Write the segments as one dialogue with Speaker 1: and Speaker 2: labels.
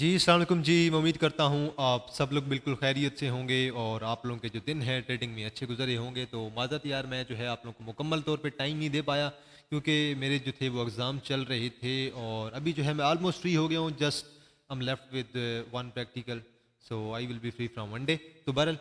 Speaker 1: जी अलकुम जी मैं उम्मीद करता हूँ आप सब लोग बिल्कुल खैरियत से होंगे और आप लोगों के जो दिन हैं ट्रेडिंग में अच्छे गुजरे होंगे तो माजत यार मैं जो है आप लोगों को मुकम्मल तौर पे टाइम नहीं दे पाया क्योंकि मेरे जो थे वो एग्ज़ाम चल रहे थे और अभी जो है मैं आलमोस्ट फ्री हो गया हूँ just I am left with one practical so I will be free from one day तो बहरल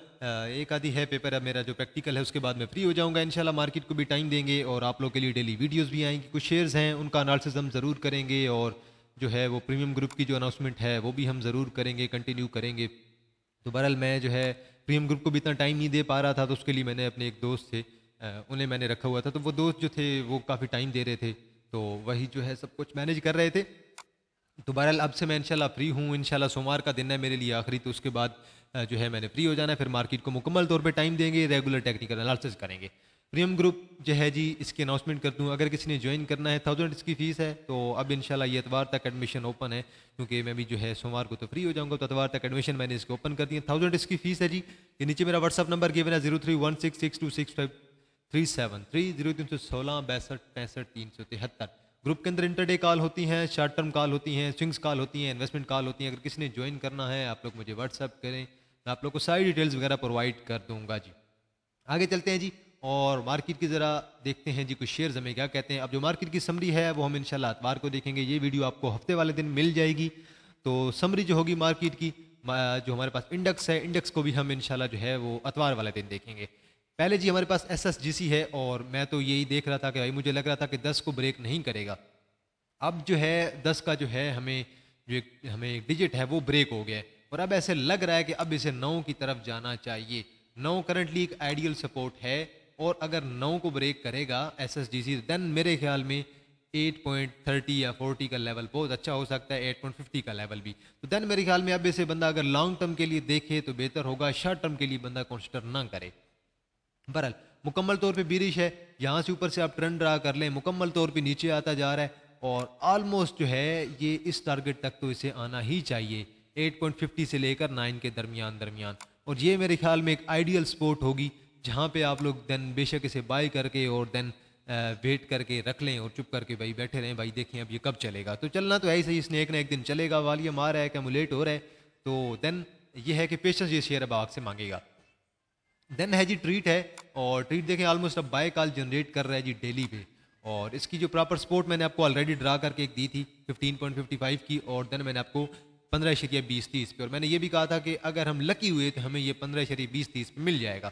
Speaker 1: एक आधी है पेपर है मेरा जो प्रैक्टिकल है उसके बाद मैं फ्री हो जाऊँगा इन मार्केट को भी टाइम देंगे और आप लोग के लिए डेली वीडियोज़ भी आएंगी कुछ शेयर्स हैं उनका अनालिसिस हम ज़रूर करेंगे और जो है वो प्रीमियम ग्रुप की जो अनाउंसमेंट है वो भी हम ज़रूर करेंगे कंटिन्यू करेंगे तो बहरहाल मैं जो है प्रीमियम ग्रुप को भी इतना टाइम नहीं दे पा रहा था तो उसके लिए मैंने अपने एक दोस्त थे उन्हें मैंने रखा हुआ था तो वो दोस्त जो थे वो काफ़ी टाइम दे रहे थे तो वही जो है सब कुछ मैनेज कर रहे थे तो बहरहाल अब से मैं इनशाला फ्री हूँ इंशाल्लाह सोमवार का दिन है मेरे लिए आखिरी तो उसके बाद जो है मैंने फ्री हो जाना है फिर मार्केट को मुकम्मल तौर पर टाइम देंगे रेगुलर टेक्निकल अनालिस करेंगे प्रीमियम ग्रुप जो है जी इसकी अनाउंसमेंट कर दूँ अगर किसी ने ज्वाइन करना है थाउजेंड इसकी फ़ीस है तो अब इन ये एतवार तक एडमिशन ओपन है क्योंकि मैं भी जो है सोमवार को तो फ्री हो जाऊँगा तो एतवार तक एडमिशन मैंने इसके ओपन कर दिए थाउजेंड इसकी फ़ीस है जी ये नीचे मेरा व्हाट्सअप नंबर गिवन है zero three one six six two six five three seven three zero तीन सौ सोलह बैसठ पैंसठ तीन सौ तिहत्तर ग्रुप के अंदर इंटरडे कॉल होती हैं शॉर्ट टर्म कॉल होती हैं स्विंग्स कॉल होती हैं इन्वेस्टमेंट कॉल होती हैं अगर किसी ने ज्वाइन करना है आप लोग मुझे व्हाट्सअप करें मैं आप लोग को सारी डिटेल्स वगैरह प्रोवाइड कर दूँगा जी आगे चलते हैं जी और मार्केट की ज़रा देखते हैं जी कुछ शेयर हमें क्या कहते हैं अब जो मार्केट की समरी है वो हम इनशाला अतवार को देखेंगे ये वीडियो आपको हफ्ते वाले दिन मिल जाएगी तो समरी जो होगी मार्केट की जो हमारे पास इंडेक्स है इंडेक्स को भी हम इंशाल्लाह जो है वो अतवार वाले दिन देखेंगे पहले जी हमारे पास एस है और मैं तो यही देख रहा था कि भाई मुझे लग रहा था कि दस को ब्रेक नहीं करेगा अब जो है दस का जो है हमें जो एक हमें एक डिजिट है वो ब्रेक हो गया है और अब ऐसे लग रहा है कि अब इसे नौ की तरफ जाना चाहिए नौ करंटली एक आइडियल सपोर्ट है और अगर नौ को ब्रेक करेगा S S D C then मेरे ख्याल में एट पॉइंट थर्टी या फोर्टी का लेवल बहुत अच्छा हो सकता है एट पॉइंट फिफ्टी का लेवल भी तो देन मेरे ख्याल में अब इसे बंदा अगर लॉन्ग टर्म के लिए देखे तो बेहतर होगा शॉर्ट टर्म के लिए बंदा कंसिडर ना करे बहरल मुकम्मल तौर पे बिरिश है यहाँ से ऊपर से आप ट्रेंड ड्रा कर लें मुकम्मल तौर पे नीचे आता जा रहा है और आलमोस्ट जो है ये इस टारगेट तक तो इसे आना ही चाहिए 8.50 से लेकर 9 के दरमियान दरमियान और ये मेरे ख्याल में एक आइडियल स्पोर्ट होगी जहाँ पे आप लोग देन बेशक इसे बाय करके और देन वेट करके रख लें और चुप करके भाई बैठे रहें भाई देखें अब ये कब चलेगा तो चलना तो है ही सही स्नैक ना एक दिन चलेगा वालिया मार रहा है लेट हो रहा है तो देन ये है कि पेशेंस ये शेयर अब आपसे मांगेगा देन है जी ट्रीट है और ट्रीट देखें ऑलमोस्ट अब बाय कॉल जनरेट कर रहा है जी डेली पे और इसकी जो प्रॉपर सपोर्ट मैंने आपको ऑलरेडी ड्रा करके एक दी थी 15.55 की और देन मैंने आपको पंद्रह शरीय बीस तीस पे और मैंने ये भी कहा था कि अगर हम लकी हुए तो हमें ये पंद्रह शरीय बीस तीस पे मिल जाएगा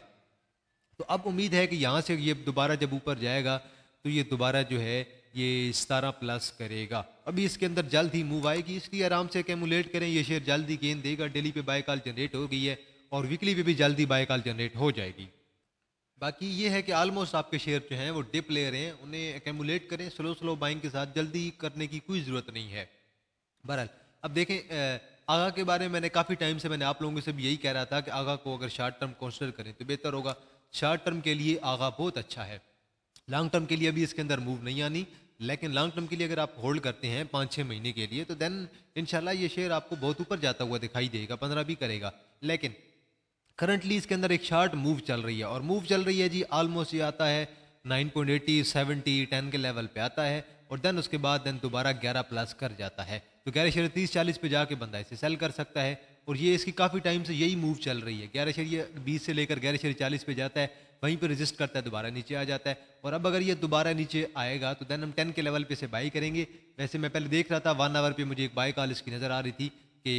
Speaker 1: तो अब उम्मीद है कि यहाँ से ये दोबारा जब ऊपर जाएगा तो ये दोबारा जो है ये सतारह प्लस करेगा अभी इसके अंदर जल्द ही मूव आएगी इसलिए आराम से कैमुलेट करें ये शेयर जल्द ही गेंद देगा डेली पे बाय कॉल जनरेट हो गई है और वीकली पे भी जल्द ही बाय कॉल जनरेट हो जाएगी बाकी ये है कि आलमोस्ट आपके शेयर जो हैं वो डिप ले रहे हैं उन्हें कैमुलेट करें स्लो स्लो बाइंग के साथ जल्दी करने की कोई ज़रूरत नहीं है बहरहाल अब देखें आगा के बारे में मैंने काफ़ी टाइम से मैंने आप लोगों से भी यही कह रहा था कि आगा को अगर शॉर्ट टर्म कंसिडर करें तो बेहतर होगा शॉर्ट टर्म के लिए आगा बहुत अच्छा है लॉन्ग टर्म के लिए अभी इसके अंदर मूव नहीं आनी लेकिन लॉन्ग टर्म के लिए अगर आप होल्ड करते हैं पाँच छः महीने के लिए तो देन इनशाला ये शेयर आपको बहुत ऊपर जाता हुआ दिखाई देगा पंद्रह भी करेगा लेकिन करंटली इसके अंदर एक शार्ट मूव चल रही है और मूव चल रही है जी ऑलमोस्ट ये आता है 9.80, सेवेंटी 10 के लेवल पे आता है और देन उसके बाद देन दोबारा 11 प्लस कर जाता है तो ग्यारह शेयर तीस चालीस पे जाके बंदा इसे सेल कर सकता है और ये इसकी काफ़ी टाइम से यही मूव चल रही है ग्यारह शरीय बीस से लेकर ग्यारह शरीय चालीस पे जाता है वहीं पर रजिस्ट करता है दोबारा नीचे आ जाता है और अब अगर ये दोबारा नीचे आएगा तो देन हम टेन के लेवल पे से बाई करेंगे वैसे मैं पहले देख रहा था वन आवर पे मुझे एक बाई कॉल इसकी नज़र आ रही थी कि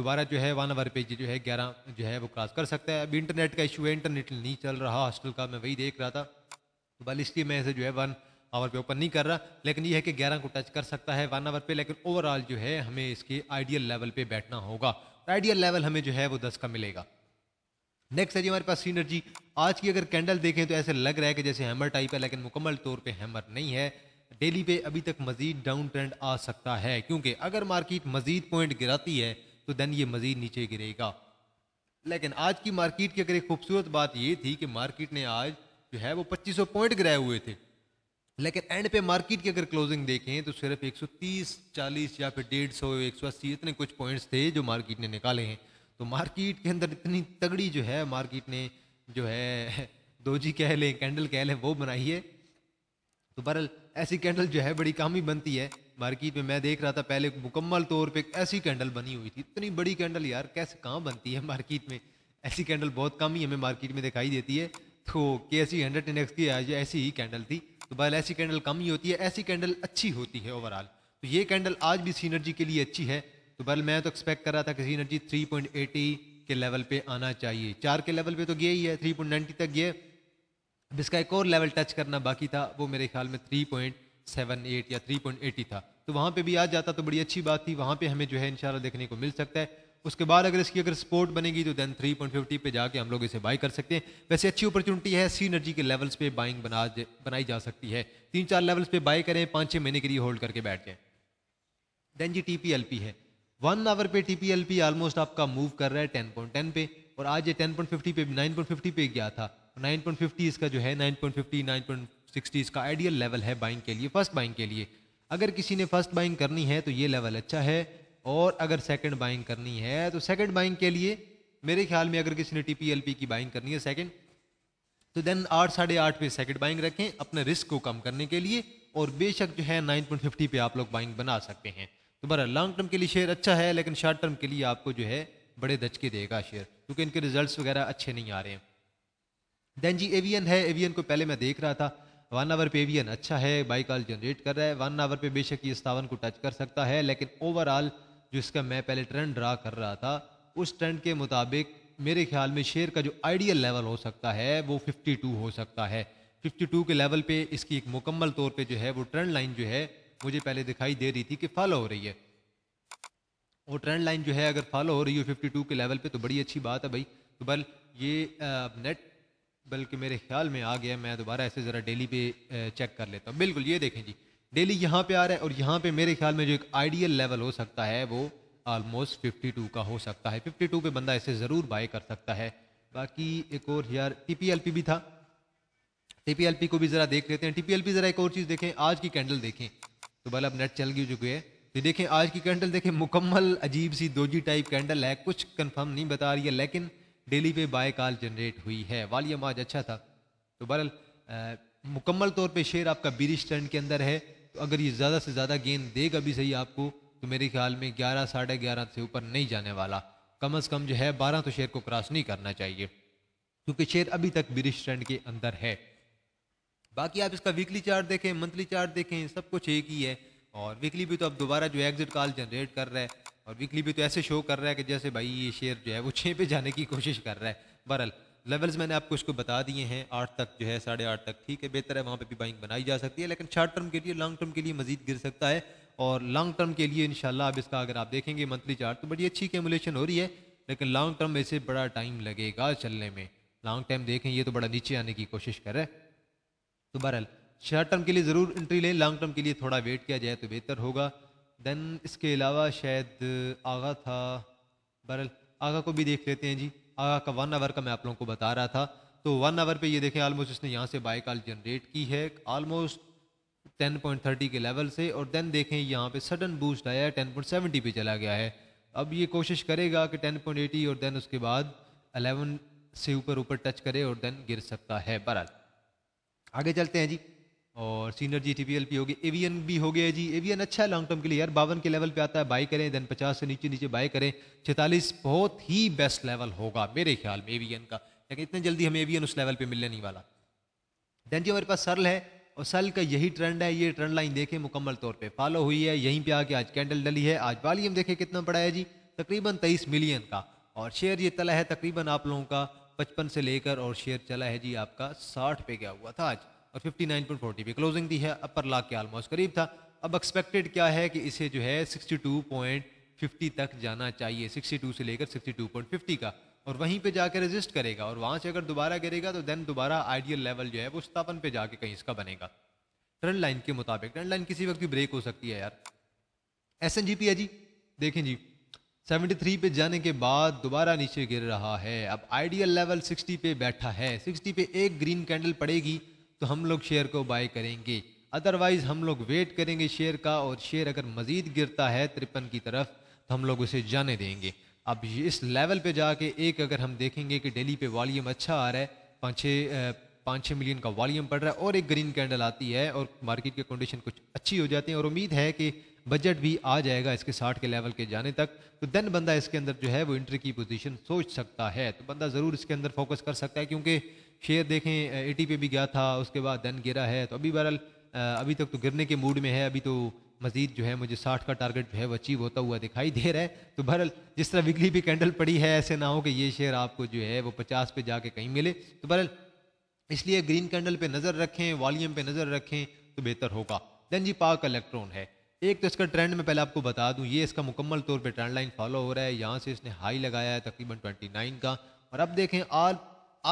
Speaker 1: दोबारा जो है वन आवर पे जो है ग्यारह जो है वो क्रॉस कर सकता है अब इंटरनेट का इशू है इंटरनेट नहीं चल रहा हॉस्टल का मैं वही देख रहा था तो बल इसलिए मैं इसे जो है वन आवर पे ओपन नहीं कर रहा लेकिन ये है कि ग्यारह को टच कर सकता है वन आवर पे लेकिन ओवरऑल जो है हमें इसके आइडियल लेवल पे बैठना होगा आइडियल तो लेवल हमें जो है वो दस का मिलेगा नेक्स्ट है जी हमारे पास सीनर्जी आज की अगर कैंडल देखें तो ऐसे लग रहा है कि जैसे हैमर टाइप है लेकिन मुकम्मल तौर पर हैमर नहीं है डेली पे अभी तक मजीद डाउन ट्रेंड आ सकता है क्योंकि अगर मार्केट मजीद पॉइंट गिराती है तो देन ये मजीद नीचे गिरेगा लेकिन आज की मार्केट की अगर एक खूबसूरत बात ये थी कि मार्केट ने आज जो है वो सौ पॉइंट गिराए हुए थे लेकिन एंड पे मार्केट की अगर क्लोजिंग देखें तो सिर्फ 130, 40 या फिर डेढ़ सौ एक सौ अस्सी इतने कुछ पॉइंट्स थे जो मार्केट ने निकाले हैं तो मार्केट के अंदर इतनी तगड़ी जो है मार्केट ने जो है दोजी कह लें कैंडल कह लें वो बनाई है तो बहरल ऐसी कैंडल जो है बड़ी काम ही बनती है मार्केट में मैं देख रहा था पहले मुकम्मल तौर पर ऐसी कैंडल बनी हुई थी इतनी बड़ी कैंडल यार कैसे कहाँ बनती है मार्केट में ऐसी कैंडल बहुत कम ही हमें मार्केट में दिखाई देती है तो K S C hundred ten X की ऐसी ही कैंडल थी तो बहल ऐसी कैंडल कम ही होती है ऐसी कैंडल अच्छी होती है ओवरऑल तो ये कैंडल आज भी सीनर्जी के लिए अच्छी है तो बहल मैं तो एक्सपेक्ट कर रहा था कि सीनर्जी एटी के लेवल पे आना चाहिए चार के लेवल पे तो गया ही है थ्री पॉइंट नाइन्टी तक गया अब इसका एक और लेवल टच करना बाकी था वो मेरे ख्याल में थ्री पॉइंट सेवन एट या थ्री पॉइंट एटी था तो वहाँ पर भी आ जाता तो बड़ी अच्छी बात थी वहाँ पर हमें जो है इन देखने को मिल सकता है उसके बाद अगर इसकी अगर सपोर्ट बनेगी तो देन 3.50 पे जाके हम लोग इसे बाई कर सकते हैं वैसे अच्छी अपॉर्चुनिटी है सी एनर्जी के लेवल्स पे बाइंग बना बनाई जा सकती है तीन चार लेवल्स पे बाई करें पाँच छः महीने के लिए होल्ड करके बैठ जाएँ देन जी टी है वन आवर पे टी ऑलमोस्ट आपका मूव कर रहा है टेन पे और आज ये फिफ्टी पे फिफ्टी पे गया था 9.50 इसका जो है 9.50 9.60 इसका आइडियल लेवल है बाइंग के लिए फर्स्ट बाइंग के लिए अगर किसी ने फर्स्ट बाइंग करनी है तो ये लेवल अच्छा है और अगर सेकंड बाइंग करनी है तो सेकंड बाइंग के लिए मेरे ख्याल में अगर किसी ने टीपीएलपी की बाइंग करनी है सेकंड तो देन आठ साढ़े आठ पे सेकंड बाइंग रखें अपने रिस्क को कम करने के लिए और बेशक जो है नाइन पॉइंट फिफ्टी पे आप लोग बाइंग बना सकते हैं तो बरा लॉन्ग टर्म के लिए शेयर अच्छा है लेकिन शॉर्ट टर्म के लिए आपको जो है बड़े धचके देगा शेयर क्योंकि इनके रिजल्ट वगैरह अच्छे नहीं आ रहे हैं देन जी एवियन है एवियन को पहले मैं देख रहा था वन आवर पे एवियन अच्छा है बाई कॉल जनरेट कर रहा है वन आवर पे बेशक ये सतावन को टच कर सकता है लेकिन ओवरऑल जिसका मैं पहले ट्रेंड ड्रा कर रहा था उस ट्रेंड के मुताबिक मेरे ख्याल में शेयर का जो आइडियल लेवल हो सकता है वो 52 हो सकता है 52 के लेवल पे इसकी एक मुकम्मल तौर पे जो है वो ट्रेंड लाइन जो है मुझे पहले दिखाई दे रही थी कि फॉलो हो रही है वो ट्रेंड लाइन जो है अगर फॉलो हो रही हो 52 के लेवल पे तो बड़ी अच्छी बात है भाई तो बल ये आ, नेट बल्कि मेरे ख्याल में आ गया मैं दोबारा ऐसे ज़रा डेली पे चेक कर लेता हूँ बिल्कुल ये देखें जी डेली यहाँ पे आ रहा है और यहाँ पे मेरे ख्याल में जो एक आइडियल लेवल हो सकता है वो आलमोस्ट 52 का हो सकता है 52 पे बंदा इसे ज़रूर बाय कर सकता है बाकी एक और यार टीपीएलपी भी था टीपीएलपी को भी ज़रा देख लेते हैं टीपीएलपी ज़रा एक और चीज़ देखें आज की कैंडल देखें तो बल अब नेट चल गई चुकी है तो देखें आज की कैंडल देखें मुकम्मल अजीब सी दोजी टाइप कैंडल है कुछ कंफर्म नहीं बता रही है लेकिन डेली पे बाय कॉल जनरेट हुई है वालियम आज अच्छा था तो बहरल मुकम्मल तौर पे शेयर आपका बीरिश ट्रेंड के अंदर है अगर ये ज़्यादा से ज़्यादा गेंद देगा भी सही आपको तो मेरे ख्याल में ग्यारह साढ़े ग्यारह से ऊपर नहीं जाने वाला कम अज़ कम जो है बारह तो शेयर को क्रॉस नहीं करना चाहिए क्योंकि शेयर अभी तक बिरिश ट्रेंड के अंदर है बाकी आप इसका वीकली चार्ट देखें मंथली चार्ट देखें सब कुछ एक ही है और वीकली भी तो अब दोबारा जो एग्जिट कॉल जनरेट कर रहा है और वीकली भी तो ऐसे शो कर रहा है कि जैसे भाई ये शेयर जो है वो छः पे जाने की कोशिश कर रहा है बरल लेवल्स मैंने आपको इसको बता दिए हैं आठ तक जो है साढ़े आठ तक ठीक है बेहतर है वहाँ पे भी बाइंग बनाई जा सकती है लेकिन शॉर्ट टर्म के लिए लॉन्ग टर्म के लिए मजीद गिर सकता है और लॉन्ग टर्म के लिए इनशाला अब इसका अगर आप देखेंगे मंथली चार्ट तो बड़ी अच्छी कैमुलेशन हो रही है लेकिन लॉन्ग टर्म में बड़ा टाइम लगेगा चलने में लॉन्ग टर्म देखें ये तो बड़ा नीचे आने की कोशिश कर रहा है तो बहरहाल शॉर्ट टर्म के लिए ज़रूर एंट्री लें लॉन्ग टर्म के लिए थोड़ा वेट किया जाए तो बेहतर होगा देन इसके अलावा शायद आगा था बहरल आगा को भी देख लेते हैं जी का वन आवर का मैं आप लोगों को बता रहा था तो वन आवर पे ये देखें ऑलमोस्ट इसने यहाँ से बाई कॉल जनरेट की है पॉइंट थर्टी के लेवल से और देन देखें यहाँ पे सडन बूस्ट आया है सेवेंटी पे चला गया है अब ये कोशिश करेगा कि टेन पॉइंट एटी और देन उसके बाद अलेवन से ऊपर ऊपर टच करे और देन गिर सकता है बहरहाल आगे चलते हैं जी और सीनियर जी टी पी होगी एवियन भी हो गया जी एवियन अच्छा है लॉन्ग टर्म के लिए यार बावन के लेवल पे आता है बाई करें देन पचास से नीचे नीचे बाई करें छतालीस बहुत ही बेस्ट लेवल होगा मेरे ख्याल में एवियन का लेकिन इतने जल्दी हमें एवियन उस लेवल पे मिलने नहीं वाला देन जी हमारे पास सरल है और सरल का यही ट्रेंड है ये ट्रेंड लाइन देखें मुकम्मल तौर पर फॉलो हुई है यहीं पर आके आज कैंडल डली है आज वालीम देखें कितना पड़ा है जी तकरीबन तेईस मिलियन का और शेयर ये तला है तकरीबन आप लोगों का पचपन से लेकर और शेयर चला है जी आपका साठ पे गया हुआ था आज और 59.40 पे क्लोजिंग दी है अपर लाख के आलमोस्ट करीब था अब एक्सपेक्टेड क्या है कि इसे जो है 62.50 तक जाना चाहिए 62 से लेकर 62.50 का और वहीं पे जाकर रजिस्ट करेगा और वहाँ से अगर दोबारा गिरेगा तो देन दोबारा आइडियल लेवल जो है वो सत्तावन पे जाके कहीं इसका बनेगा ट्रेंड लाइन के मुताबिक ट्रेंड लाइन किसी वक्त भी ब्रेक हो सकती है यार एस एन जी पी है जी देखें जी 73 पे जाने के बाद दोबारा नीचे गिर रहा है अब आइडियल लेवल 60 पे बैठा है 60 पे एक ग्रीन कैंडल पड़ेगी तो हम लोग शेयर को बाय करेंगे अदरवाइज हम लोग वेट करेंगे शेयर का और शेयर अगर मजीद गिरता है तिरपन की तरफ तो हम लोग उसे जाने देंगे अब इस लेवल पे जाके एक अगर हम देखेंगे कि डेली पे वॉल्यूम अच्छा आ रहा है पाँच छः पाँच छः मिलियन का वॉल्यूम पड़ रहा है और एक ग्रीन कैंडल आती है और मार्केट की कंडीशन कुछ अच्छी हो जाती है और उम्मीद है कि बजट भी आ जाएगा इसके साठ के लेवल के जाने तक तो देन बंदा इसके अंदर जो है वो इंट्री की पोजीशन सोच सकता है तो बंदा ज़रूर इसके अंदर फोकस कर सकता है क्योंकि शेयर देखें एटी पे भी गया था उसके बाद धन गिरा है तो अभी बहरहाल अभी तक तो गिरने के मूड में है अभी तो मजीद जो है मुझे साठ का टारगेट जो है वो अचीव होता हुआ दिखाई दे रहा है तो बहरल जिस तरह विकली भी कैंडल पड़ी है ऐसे ना हो कि ये शेयर आपको जो है वो पचास पे जाके कहीं मिले तो बहरल इसलिए ग्रीन कैंडल पे नज़र रखें वॉलीम पे नज़र रखें तो बेहतर होगा देन जी पाक का इलेक्ट्रॉन है एक तो इसका ट्रेंड मैं पहले आपको बता दूं ये इसका मुकम्मल तौर पे ट्रेंड लाइन फॉलो हो रहा है यहाँ से इसने हाई लगाया है तकरीबन 29 का और अब देखें आल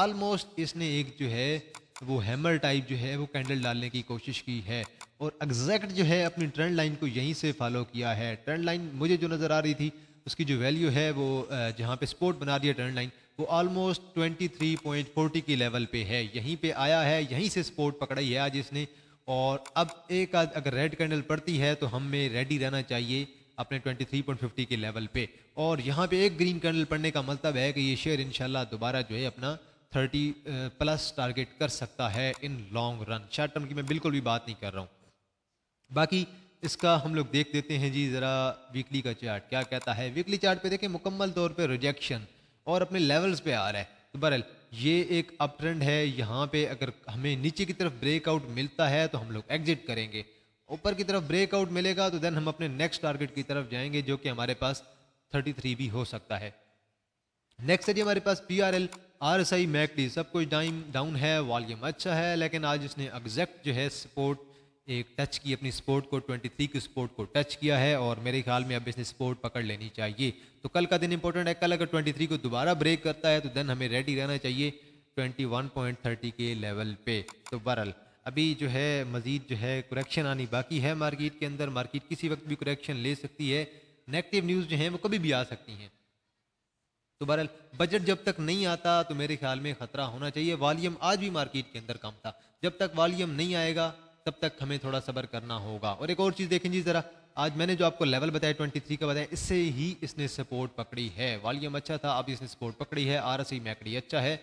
Speaker 1: ऑलमोस्ट इसने एक जो है वो हैमर टाइप जो है वो कैंडल डालने की कोशिश की है और एग्जैक्ट जो है अपनी ट्रेंड लाइन को यहीं से फॉलो किया है ट्रेंड लाइन मुझे जो नज़र आ रही थी उसकी जो वैल्यू है वो जहाँ पे स्पोर्ट बना रही है ट्रेंड लाइन वो ऑलमोस्ट 23.40 की लेवल पे है यहीं पे आया है यहीं से स्पोर्ट पकड़ी है आज इसने और अब एक आध अगर रेड कैंडल पड़ती है तो हमें रेडी रहना चाहिए अपने 23.50 के लेवल पे और यहाँ पे एक ग्रीन कैंडल पड़ने का मतलब है कि ये शेयर इंशाल्लाह दोबारा जो है अपना थर्टी प्लस टारगेट कर सकता है in long run short term की मैं बिल्कुल भी बात नहीं कर रहा हूँ बाकी इसका हम लोग देख देते हैं जी ज़रा वीकली का चार्ट क्या कहता है वीकली चार्ट पे देखें मुकम्मल तौर पे रिजेक्शन और अपने लेवल्स पे आ रहा है तो बहरल ये एक अप ट्रेंड है यहाँ पे अगर हमें नीचे की तरफ ब्रेकआउट मिलता है तो हम लोग एग्जिट करेंगे ऊपर की तरफ ब्रेकआउट मिलेगा तो देन हम अपने नेक्स्ट टारगेट की तरफ जाएंगे जो कि हमारे पास थर्टी भी हो सकता है नेक्स्ट है जी हमारे पास P R L R S I MACD सब कुछ डाइम डाउन है वॉल्यूम अच्छा है लेकिन आज इसने एग्जैक्ट जो है सपोर्ट एक टच की अपनी सपोर्ट को 23 की सपोर्ट को टच किया है और मेरे ख्याल में अब इसने सपोर्ट पकड़ लेनी चाहिए तो कल का दिन इंपॉर्टेंट है कल अगर 23 को दोबारा ब्रेक करता है तो देन हमें रेडी रहना चाहिए 21.30 के लेवल पे तो बहरल अभी जो है मज़ीद जो है करेक्शन आनी बाकी है मार्केट के अंदर मार्केट किसी वक्त भी करेक्शन ले सकती है नेगेटिव न्यूज़ जो हैं वो कभी भी आ सकती हैं तो बहरहाल बजट जब तक नहीं आता तो मेरे ख्याल में खतरा होना चाहिए वालीम आज भी मार्केट के अंदर कम था जब तक वॉलीम नहीं आएगा तब तक हमें थोड़ा सब्र करना होगा और एक और चीज़ देखें जी ज़रा आज मैंने जो आपको लेवल बताया ट्वेंटी थ्री का बताया इससे ही इसने सपोर्ट पकड़ी है वालीम अच्छा था अब इसने सपोर्ट पकड़ी है आर एस आई मैकड़ी अच्छा है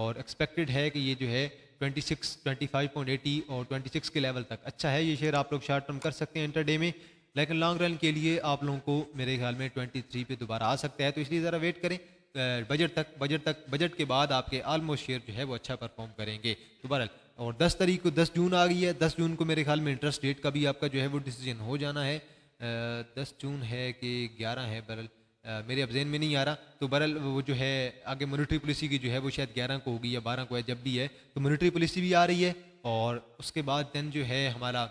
Speaker 1: और एक्सपेक्टेड है कि ये जो है 26, 25.80 और 26 के लेवल तक अच्छा है ये शेयर आप लोग शार्ट टर्म कर सकते हैं इंटरडे में लेकिन लॉन्ग रन के लिए आप लोगों को मेरे ख्याल में 23 पे दोबारा आ सकता है तो इसलिए ज़रा वेट करें बजट तक बजट तक बजट के बाद आपके आलमोस्ट शेयर जो है वो अच्छा परफॉर्म करेंगे तो और 10 तारीख को 10 जून आ गई है 10 जून को मेरे ख्याल में इंटरेस्ट रेट का भी आपका जो है वो डिसीजन हो जाना है दस जून है कि ग्यारह है बरल मेरे अब जहन में नहीं आ रहा तो बरल वो जो है आगे मोनिट्री पॉलिसी की जो है वो शायद ग्यारह को होगी या बारह को है जब भी है तो मोनिट्री पॉलिसी भी आ रही है और उसके बाद दिन जो है हमारा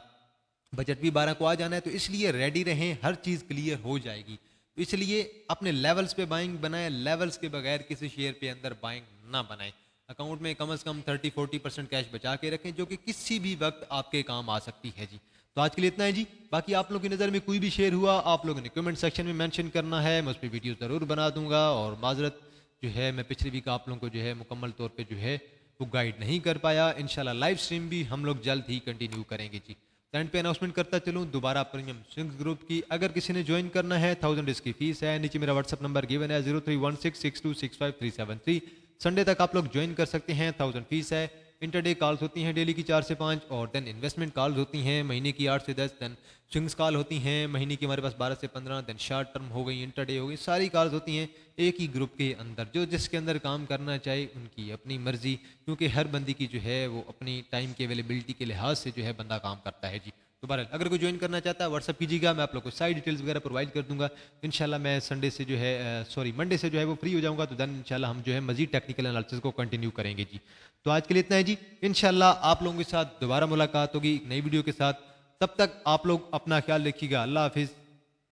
Speaker 1: बजट भी बारह को आ जाना है तो इसलिए रेडी रहें हर चीज़ क्लियर हो जाएगी इसलिए अपने लेवल्स पे बाइंग बनाए लेवल्स के बगैर किसी शेयर पे अंदर बाइंग ना बनाए अकाउंट में कम से कम 30 40 परसेंट कैश बचा के रखें जो कि किसी भी वक्त आपके काम आ सकती है जी तो आज के लिए इतना है जी बाकी आप लोग की नज़र में कोई भी शेयर हुआ आप लोगों ने कमेंट सेक्शन में मैंशन करना है मैं उस पर वीडियो ज़रूर बना दूंगा और माजरत जो है मैं पिछली वीक आप लोगों को जो है मुकम्मल तौर पर जो है वो गाइड नहीं कर पाया इन लाइव स्ट्रीम भी हम लोग जल्द ही कंटिन्यू करेंगे जी करंट पे अनाउंसमेंट करता चलूँ दोबारा प्रीमियम स्विंग्स ग्रुप की अगर किसी ने ज्वाइन करना है थाउजेंड इसकी फीस है नीचे मेरा व्हाट्सअप नंबर गिवन है zero three one six six two six five three seven three Sunday तक आप लोग ज्वाइन कर सकते हैं थाउजेंड फीस है इंटरडे कॉल्स होती हैं डेली की चार से पाँच और देन इन्वेस्टमेंट कॉल्स होती हैं महीने की आठ से दस देन स्विंग्स कॉल होती हैं महीने की हमारे पास बारह से पंद्रह देन शॉर्ट टर्म हो गई इंटरडे हो गई सारी कॉल्स होती हैं एक ही ग्रुप के अंदर जो जिसके अंदर काम करना चाहे उनकी अपनी मर्जी क्योंकि हर बंदी की जो है वो अपनी टाइम की अवेलेबिलिटी के लिहाज से जो है बंदा काम करता है जी तो बहरहाल अगर कोई ज्वाइन करना चाहता है व्हाट्सअप कीजिएगा मैं आप लोग को सारी डिटेल्स वगैरह प्रोवाइड कर दूंगा इनशाला मैं संडे से जो है सॉरी मंडे से जो है वो फ्री हो जाऊंगा तो देन इनशाला हम जो है मजीद टेक्निकल एनालिसिस को कंटिन्यू करेंगे जी तो आज के लिए इतना है जी इनशाला आप लोगों के साथ दोबारा मुलाकात होगी एक नई वीडियो के साथ तब तक आप लोग अपना ख्याल रखिएगा अल्लाह हाफिज़